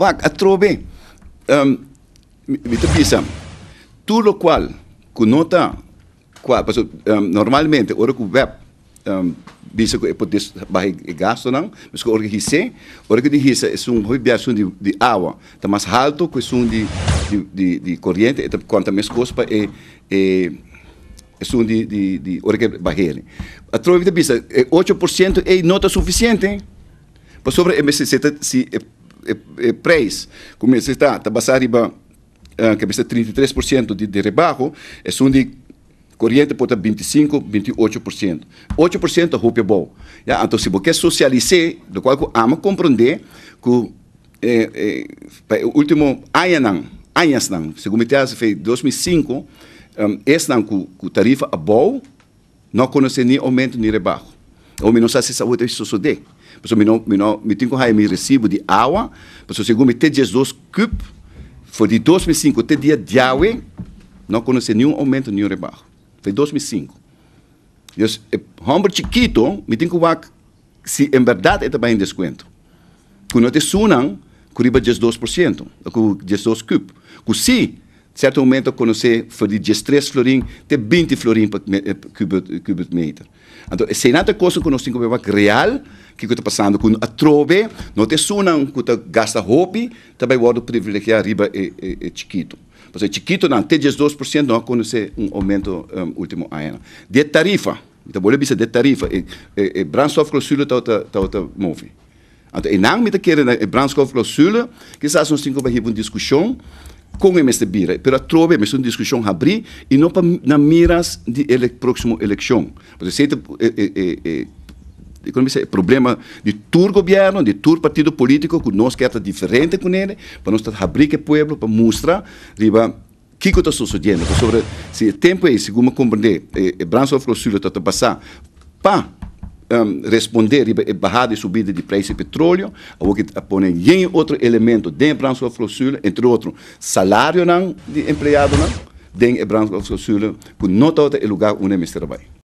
va a trove um, vita pisa tutto qual cu nota qua passo um, normalmente ora cu web um, bisa ko ipot dis bahay gasto nang misko orga hise orga di hise isung hoy biya sun di, di awa ta mas halto ko isung di di di, di corriente eta quanta mes cospa e e isung di di di orga bahele a trovita pisa, 8% e nota suficiente Pois sobre MSC se preis, como se está, está passar iba, eh, que 33% de, de rebarro, é de corrente pode 25, 28%. 8% roupa bom. Já, então, se você quer socializar, do qual eu amo compreender que eh, eh, o último ano, anos, segundo me foi 2005, um, esse não com, com tarifa a bom, não conhece nem aumento nem rebarro. Ou menos assim, saúde é isso, Pues mi, no, mi, no, mi recibo de água. pues según mi te 12 cup foi de 2005 até dia de hoje não conheci nenhum aumento, nenhum rebaixo. Foi 2005. Eu, eh, homem chiquito, me tenho que ver se em verdade é também desconto. Quando te sunam, curiba 12%, ou 12 cup se certo momento, quando você de 13 florim, tem 20 florim por eh, eh, metro. Então, se é nada coisa que nós temos que real, que está passando com a trobe, não tem sunam, que gasta roupa, também o privilegiar arriba e é, é, chiquito. Mas é chiquito não, tem 12% não, quando um aumento um, último ano. De tarifa, então, vou dizer de tarifa, e, e, e brandstof clausule está outra tá move. Então, e não me tá querem brandstof clausule, que está, nós temos uma discussão, com MST Bira, para trove es una discusión abrir y no para na miras de ele, próxima elección. Porque eh, eh, eh, se el problema de tour gobierno, de tour partido político, que nós diferente con él, para nosotros abrir el pueblo, para mostrar, qué que que está Si Sobre tiempo es, según me comprende, el é, brazo Bransof Rosulio está pasando. pá, um, responder e barrada e subida de preço de petróleo, ou que põe em outro elemento de branco flossul, entre outros, salário não, de empregado não, de branco flossul, que não está outro lugar onde me ministério vai.